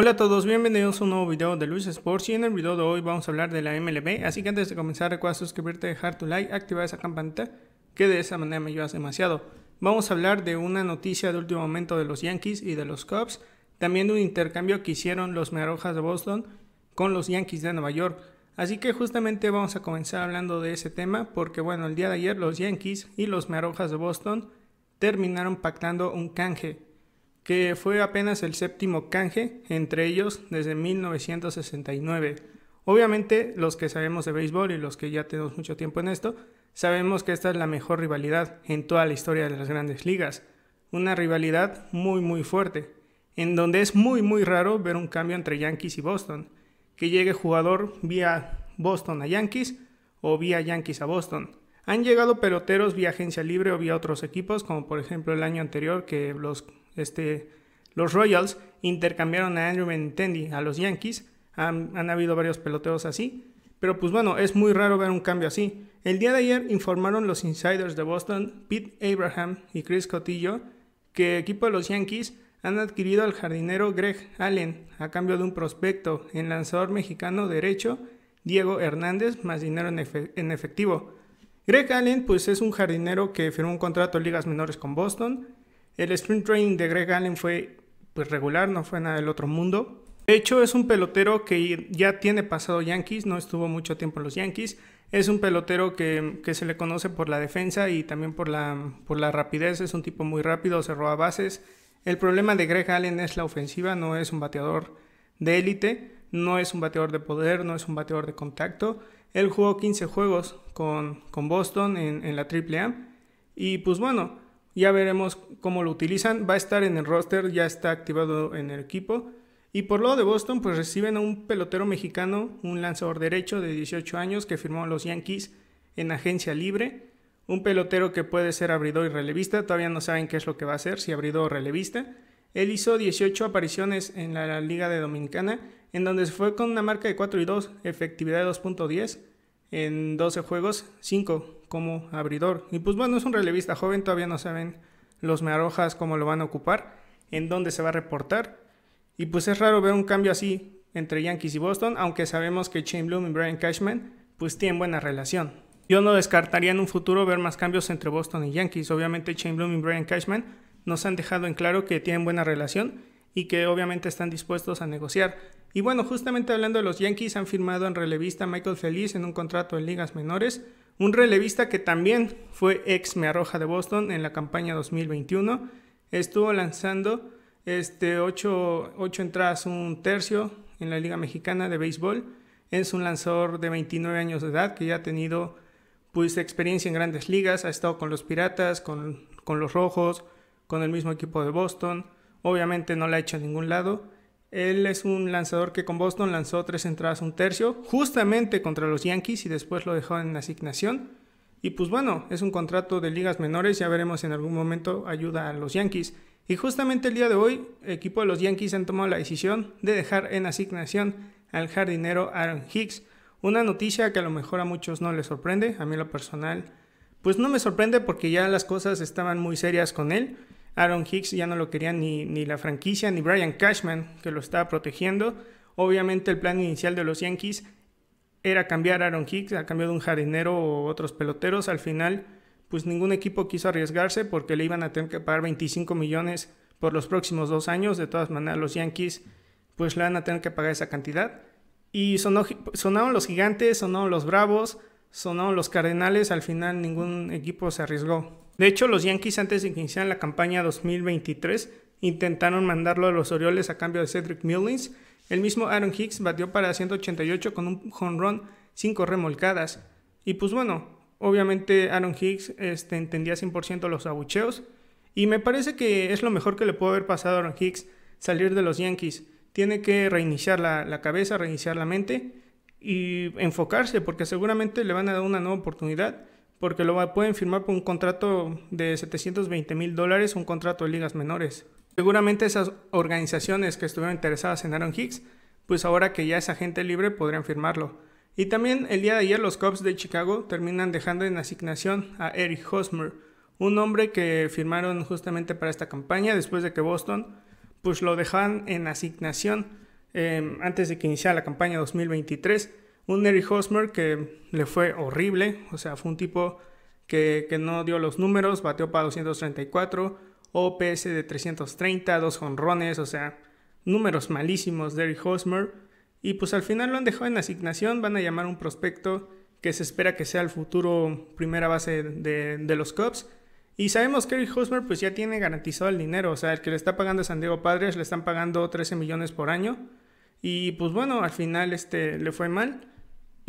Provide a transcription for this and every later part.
Hola a todos, bienvenidos a un nuevo video de Luis Sports y en el video de hoy vamos a hablar de la MLB, así que antes de comenzar recuerda suscribirte, dejar tu like, activar esa campanita que de esa manera me ayudas demasiado. Vamos a hablar de una noticia de último momento de los Yankees y de los Cubs, también de un intercambio que hicieron los Mearojas de Boston con los Yankees de Nueva York. Así que justamente vamos a comenzar hablando de ese tema porque bueno, el día de ayer los Yankees y los Mearojas de Boston terminaron pactando un canje que fue apenas el séptimo canje entre ellos desde 1969. Obviamente los que sabemos de béisbol y los que ya tenemos mucho tiempo en esto, sabemos que esta es la mejor rivalidad en toda la historia de las grandes ligas. Una rivalidad muy muy fuerte, en donde es muy muy raro ver un cambio entre Yankees y Boston, que llegue jugador vía Boston a Yankees o vía Yankees a Boston. Han llegado peloteros vía agencia libre o vía otros equipos, como por ejemplo el año anterior que los este, los Royals intercambiaron a Andrew Benintendi a los Yankees. Han, habido varios peloteos así. Pero pues bueno, es muy raro ver un cambio así. El día de ayer informaron los insiders de Boston, Pete Abraham y Chris Cotillo, que el equipo de los Yankees han adquirido al jardinero Greg Allen a cambio de un prospecto en lanzador mexicano derecho, Diego Hernández, más dinero en, en efectivo. Greg Allen pues es un jardinero que firmó un contrato en ligas menores con Boston el sprint training de Greg Allen fue pues, regular, no fue nada del otro mundo. De hecho, es un pelotero que ya tiene pasado Yankees, no estuvo mucho tiempo en los Yankees. Es un pelotero que, se le conoce por la defensa y también por la, por la rapidez. Es un tipo muy rápido, se roba bases. El problema de Greg Allen es la ofensiva, no es un bateador de élite, no es un bateador de poder, no es un bateador de contacto. Él jugó 15 juegos con, Boston en, en la AAA y pues bueno, ya veremos cómo lo utilizan. Va a estar en el roster, ya está activado en el equipo. Y por lo de Boston, pues reciben a un pelotero mexicano, un lanzador derecho de 18 años que firmó los Yankees en agencia libre. Un pelotero que puede ser abridor y relevista, todavía no saben qué es lo que va a hacer, si abridor o relevista. Él hizo 18 apariciones en la Liga de Dominicana, en donde se fue con una marca de 4 y 2, efectividad de 2.10 en 12 juegos, 5 como abridor. Y pues bueno, es un relevista joven, todavía no saben los mearojas cómo lo van a ocupar, en dónde se va a reportar. Y pues es raro ver un cambio así entre Yankees y Boston, aunque sabemos que Shane Bloom y Brian Cashman pues tienen buena relación. Yo no descartaría en un futuro ver más cambios entre Boston y Yankees. Obviamente Shane Bloom y Brian Cashman nos han dejado en claro que tienen buena relación y que obviamente están dispuestos a negociar. Y bueno, justamente hablando de los Yankees, han firmado en relevista Michael Feliz en un contrato en ligas menores, un relevista que también fue ex Me Arroja de Boston en la campaña 2021. Estuvo lanzando este 8, entradas, un tercio en la Liga Mexicana de Béisbol. Es un lanzador de 29 años de edad que ya ha tenido pues, experiencia en grandes ligas, ha estado con los Piratas, con, con los Rojos, con el mismo equipo de Boston Obviamente no la ha hecho a ningún lado. Él es un lanzador que con Boston lanzó tres entradas, un tercio, justamente contra los Yankees y después lo dejó en asignación. Y pues bueno, es un contrato de ligas menores, ya veremos en algún momento ayuda a los Yankees. Y justamente el día de hoy, el equipo de los Yankees han tomado la decisión de dejar en asignación al jardinero Aaron Hicks. Una noticia que a lo mejor a muchos no les sorprende, a mí lo personal, pues no me sorprende porque ya las cosas estaban muy serias con él. Aaron Hicks ya no lo quería ni, la franquicia, ni Brian Cashman, que lo estaba protegiendo. Obviamente el plan inicial de los Yankees era cambiar a Aaron Hicks a cambio de un jardinero o otros peloteros. Al final, pues ningún equipo quiso arriesgarse porque le iban a tener que pagar 25 millones por los próximos dos años. De todas maneras, los Yankees pues le van a tener que pagar esa cantidad. Y sonaron los gigantes, sonaron los bravos, sonaron los cardenales. Al final ningún equipo se arriesgó. De hecho, los Yankees antes de que iniciaran la campaña 2023 intentaron mandarlo a los Orioles a cambio de Cedric Mullins. El mismo Aaron Hicks batió para 188 con un home run cinco remolcadas. Y pues bueno, obviamente Aaron Hicks este, entendía 100% los abucheos. Y me parece que es lo mejor que le pudo haber pasado a Aaron Hicks salir de los Yankees. Tiene que reiniciar la, la cabeza, reiniciar la mente y enfocarse porque seguramente le van a dar una nueva oportunidad porque lo pueden firmar por un contrato de 720 mil dólares, un contrato de ligas menores. Seguramente esas organizaciones que estuvieron interesadas en Aaron Hicks, pues ahora que ya es agente libre podrían firmarlo. Y también el día de ayer los Cubs de Chicago terminan dejando en asignación a Eric Hosmer, un hombre que firmaron justamente para esta campaña después de que Boston pues lo dejaban en asignación eh, antes de que iniciara la campaña 2023 un Eric Hosmer que le fue horrible, o sea, fue un tipo que, no dio los números, bateó para 234, OPS de 330, dos jonrones, o sea, números malísimos de Eric Hosmer. Y pues al final lo han dejado en asignación, van a llamar a un prospecto que se espera que sea el futuro primera base de, los Cubs. Y sabemos que Eric Hosmer pues ya tiene garantizado el dinero, o sea, el que le está pagando a San Diego Padres le están pagando 13 millones por año. Y pues bueno, al final este le fue mal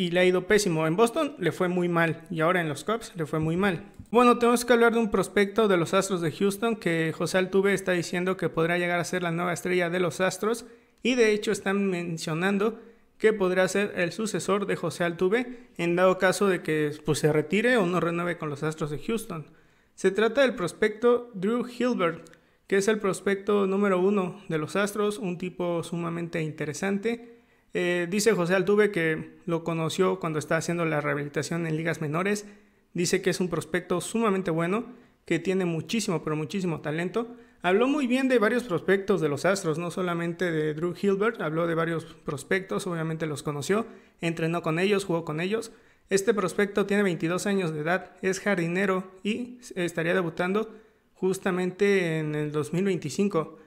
y le ha ido pésimo. En Boston le fue muy mal y ahora en los Cubs le fue muy mal. Bueno, tenemos que hablar de un prospecto de los Astros de Houston que José Altuve está diciendo que podrá llegar a ser la nueva estrella de los Astros y de hecho están mencionando que podrá ser el sucesor de José Altuve en dado caso de que pues, se retire o no renueve con los Astros de Houston. Se trata del prospecto Drew Hilbert, que es el prospecto número uno de los Astros, un tipo sumamente interesante eh, dice José Altuve que lo conoció cuando está haciendo la rehabilitación en ligas menores. Dice que es un prospecto sumamente bueno, que tiene muchísimo, pero muchísimo talento. Habló muy bien de varios prospectos de los Astros, no solamente de Drew Hilbert, habló de varios prospectos, obviamente los conoció, entrenó con ellos, jugó con ellos. Este prospecto tiene 22 años de edad, es jardinero y estaría debutando justamente en el 2025.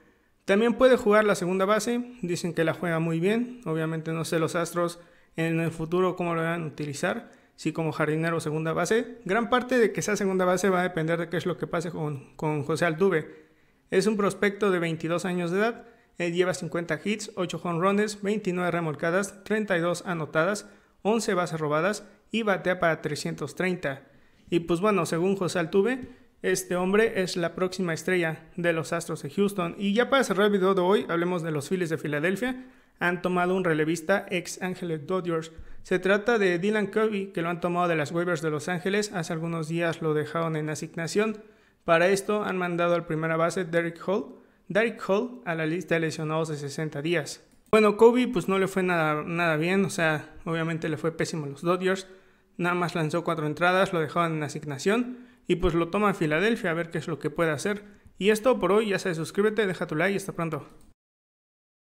También puede jugar la segunda base, dicen que la juega muy bien, obviamente no sé los Astros en el futuro cómo lo van a utilizar, si como jardinero o segunda base. Gran parte de que sea segunda base va a depender de qué es lo que pase con, José Altuve. Es un prospecto de 22 años de edad, él lleva 50 hits, 8 runs, 29 remolcadas, 32 anotadas, 11 bases robadas y batea para 330. Y pues bueno, según José Altuve, este hombre es la próxima estrella de los Astros de Houston. Y ya para cerrar el video de hoy, hablemos de los Phillies de Filadelfia. Han tomado un relevista ex Ángeles Dodgers. Se trata de Dylan Kirby, que lo han tomado de las waivers de Los Ángeles. Hace algunos días lo dejaron en asignación. Para esto han mandado al primera base Derek Hall, Derek Hall a la lista de lesionados de 60 días. Bueno, Kobe pues no le fue nada, nada bien, o sea, obviamente le fue pésimo a los Dodgers. Nada más lanzó cuatro entradas, lo dejaron en asignación y pues lo toma Filadelfia a ver qué es lo que puede hacer. Y esto por hoy, ya sabes, suscríbete, deja tu like y hasta pronto.